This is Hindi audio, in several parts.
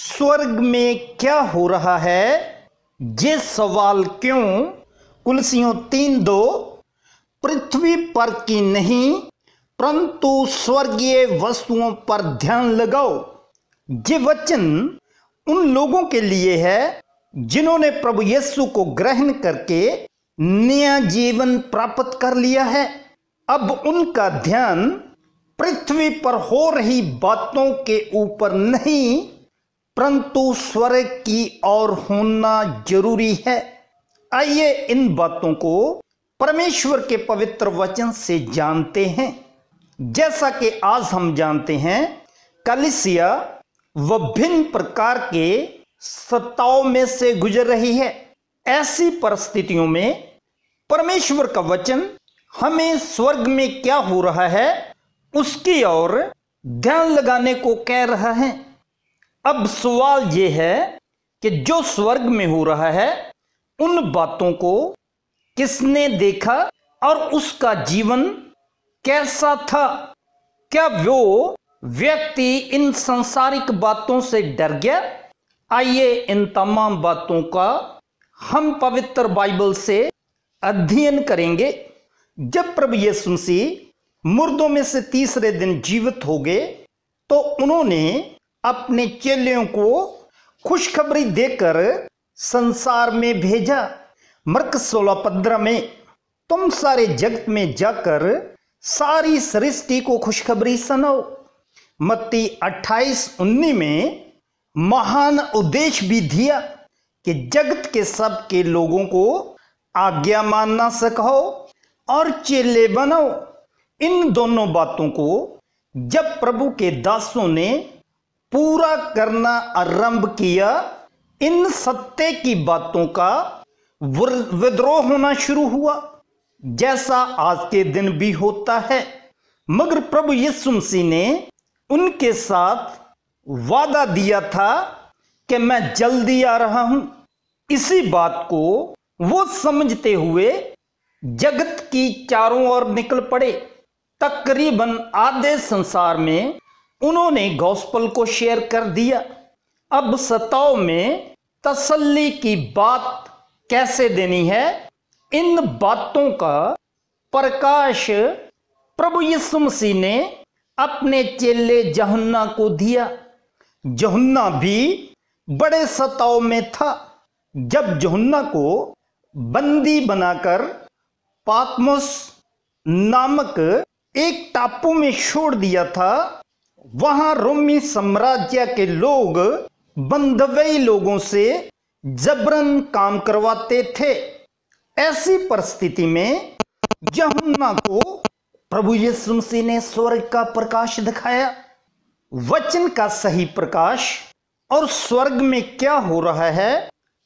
स्वर्ग में क्या हो रहा है ये सवाल क्यों कुलसियों तीन दो पृथ्वी पर की नहीं परंतु स्वर्गीय वस्तुओं पर ध्यान लगाओ ये वचन उन लोगों के लिए है जिन्होंने प्रभु यीशु को ग्रहण करके नया जीवन प्राप्त कर लिया है अब उनका ध्यान पृथ्वी पर हो रही बातों के ऊपर नहीं परंतु स्वर्ग की ओर होना जरूरी है आइए इन बातों को परमेश्वर के पवित्र वचन से जानते हैं जैसा कि आज हम जानते हैं कलिसिया विभिन्न प्रकार के सत्ताओं में से गुजर रही है ऐसी परिस्थितियों में परमेश्वर का वचन हमें स्वर्ग में क्या हो रहा है उसकी ओर ध्यान लगाने को कह रहा है अब सवाल यह है कि जो स्वर्ग में हो रहा है उन बातों को किसने देखा और उसका जीवन कैसा था क्या वो व्यक्ति इन सांसारिक बातों से डर गया आइए इन तमाम बातों का हम पवित्र बाइबल से अध्ययन करेंगे जब प्रभु यीशु मसीह मुर्दों में से तीसरे दिन जीवित हो गए तो उन्होंने अपने चेलियों को खुशखबरी देकर संसार में भेजा मर्क सोलह पंद्रह में तुम सारे जगत में जाकर सारी सृष्टि को खुशखबरी सुनाओ मत्ती अट्ठाईस उन्नीस में महान उद्देश्य भी दिया कि जगत के सब के लोगों को आज्ञा मानना सिखाओ और चेले बनाओ इन दोनों बातों को जब प्रभु के दासों ने पूरा करना आरंभ किया इन सत्य की बातों का विद्रोह होना शुरू हुआ जैसा आज के दिन भी होता है मगर प्रभु यीशु मसीह ने उनके साथ वादा दिया था कि मैं जल्दी आ रहा हूं इसी बात को वो समझते हुए जगत की चारों ओर निकल पड़े तकरीबन आधे संसार में उन्होंने गॉस्पल को शेयर कर दिया अब सताओ में तसल्ली की बात कैसे देनी है इन बातों का प्रकाश प्रभु यीशु मसीह ने अपने चेले जहन्ना को दिया जहन्ना भी बड़े सताव में था जब जहन्ना को बंदी बनाकर पातमस नामक एक टापू में छोड़ दिया था वहां रोमी साम्राज्य के लोग बंधवई लोगों से जबरन काम करवाते थे ऐसी परिस्थिति में यहुन्ना को प्रभु यीशु मसीह ने स्वर्ग का प्रकाश दिखाया वचन का सही प्रकाश और स्वर्ग में क्या हो रहा है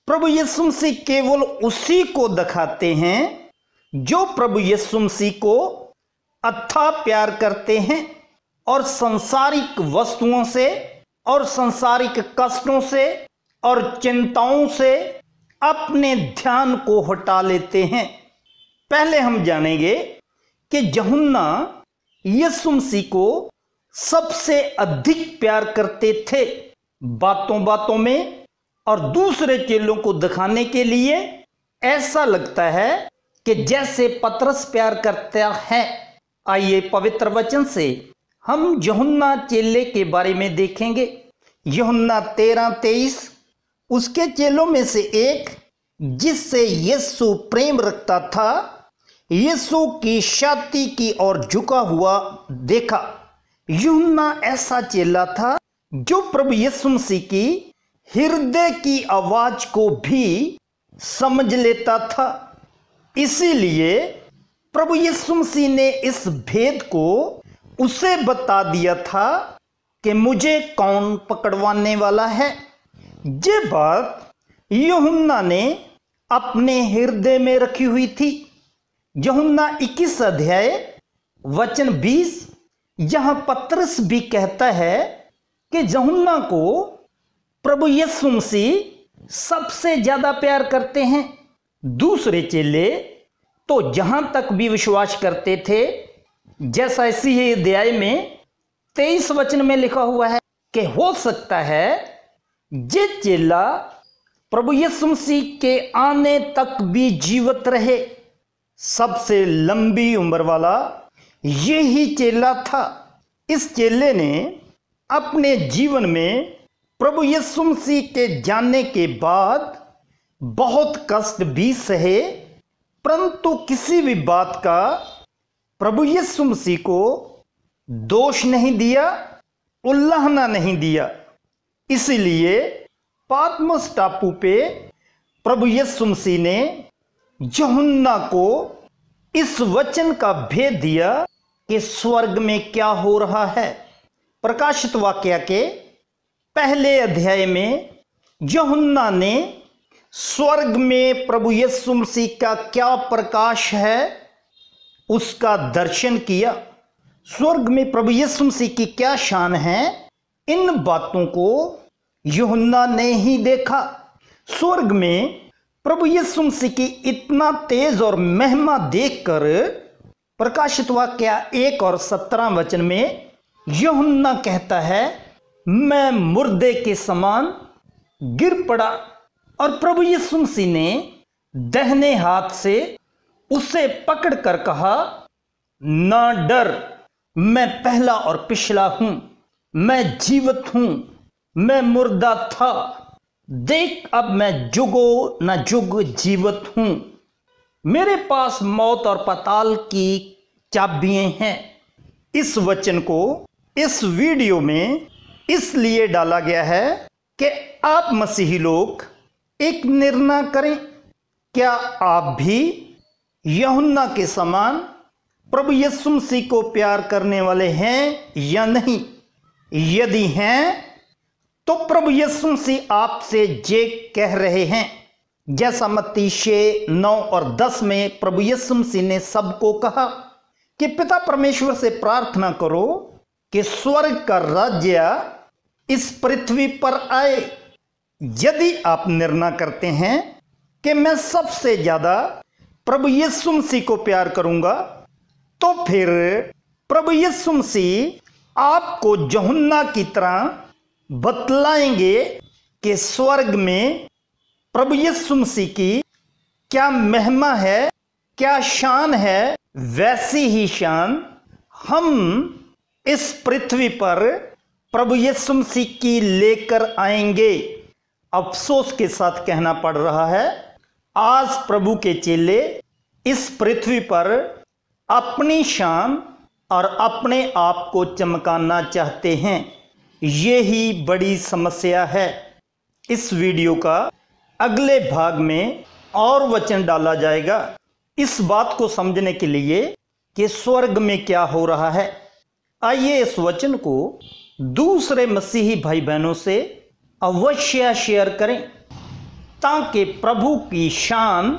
प्रभु यीशु मसीह केवल उसी को दिखाते हैं जो प्रभु यीशु मसीह को अथा प्यार करते हैं और संसारिक वस्तुओं से और संसारिक कष्टों से और चिंताओं से अपने ध्यान को हटा लेते हैं पहले हम जानेंगे कि जहुन्ना यसुमसी को सबसे अधिक प्यार करते थे बातों बातों में और दूसरे चेलों को दिखाने के लिए ऐसा लगता है कि जैसे पतरस प्यार करता है आइए पवित्र वचन से हम यहुन्ना चेले के बारे में देखेंगे यहुन्ना तेरह तेईस उसके चेलों में से एक जिससे यीशु प्रेम रखता था यीशु की छाती की ओर झुका हुआ देखा यहुन्ना ऐसा चेला था जो प्रभु यीशु मसीह की हृदय की आवाज को भी समझ लेता था इसीलिए प्रभु यीशु मसीह ने इस भेद को उसे बता दिया था कि मुझे कौन पकड़वाने वाला है ये बात यहुन्ना ने अपने हृदय में रखी हुई थी यहुन्ना 21 अध्याय वचन 20 यहां पत्रस भी कहता है कि यहुन्ना को प्रभु यीशु मसीह सबसे ज्यादा प्यार करते हैं दूसरे चेले तो जहां तक भी विश्वास करते थे जैसा ऐसी ही अध्याय में तेईस वचन में लिखा हुआ है कि हो सकता है जे चेला प्रभु यीशु मसीह के आने तक भी जीवित रहे सबसे लंबी उम्र वाला यही चेला था इस चेले ने अपने जीवन में प्रभु यीशु मसीह के जाने के बाद बहुत कष्ट भी सहे परंतु किसी भी बात का प्रभु यीशु मसीह को दोष नहीं दिया उल्लाहना नहीं दिया इसलिए पात्मस टापू पे प्रभु यीशु मसीह ने जहुन्ना को इस वचन का भेद दिया कि स्वर्ग में क्या हो रहा है प्रकाशित वाक्य के पहले अध्याय में जहुन्ना ने स्वर्ग में प्रभु यीशु मसीह का क्या प्रकाश है उसका दर्शन किया स्वर्ग में प्रभु यीशु मसीह की क्या शान है इन बातों को युहन्ना ने ही देखा स्वर्ग में प्रभु यीशु मसीह की इतना तेज और महिमा देखकर प्रकाशित हुआ क्या एक और सत्रह वचन में युहन्ना कहता है मैं मुर्दे के समान गिर पड़ा और प्रभु यीशु मसीह ने दहने हाथ से उसे पकड़ कर कहा ना डर मैं पहला और पिछला हूं मैं जीवित हूं मैं मुर्दा था देख अब मैं जुगो न जुग जीवित हूं मेरे पास मौत और पताल की चाबियां हैं इस वचन को इस वीडियो में इसलिए डाला गया है कि आप मसीही लोग एक निर्णय करें क्या आप भी यहुन्ना के समान प्रभु यस्सु मसीह को प्यार करने वाले हैं या नहीं यदि हैं तो प्रभु यस्सु मसीह आपसे जे कह रहे हैं जैसा मत्ती छे नौ और दस में प्रभु यस्सु मसीह ने सबको कहा कि पिता परमेश्वर से प्रार्थना करो कि स्वर्ग का राज्य इस पृथ्वी पर आए यदि आप निर्णय करते हैं कि मैं सबसे ज़्यादा प्रभु यीशु मसीह को प्यार करूंगा तो फिर प्रभु यीशु मसीह आपको जहुन्ना की तरह बतलाएंगे कि स्वर्ग में प्रभु यीशु मसीह की क्या महिमा है क्या शान है वैसी ही शान हम इस पृथ्वी पर प्रभु यीशु मसीह की लेकर आएंगे अफसोस के साथ कहना पड़ रहा है आज प्रभु के चेले इस पृथ्वी पर अपनी शान और अपने आप को चमकाना चाहते हैं ये ही बड़ी समस्या है इस वीडियो का अगले भाग में और वचन डाला जाएगा इस बात को समझने के लिए कि स्वर्ग में क्या हो रहा है आइए इस वचन को दूसरे मसीही भाई बहनों से अवश्य शेयर करें ताकि प्रभु की शान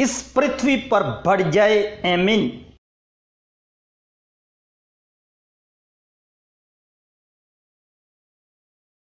इस पृथ्वी पर बढ़ जाए एमिन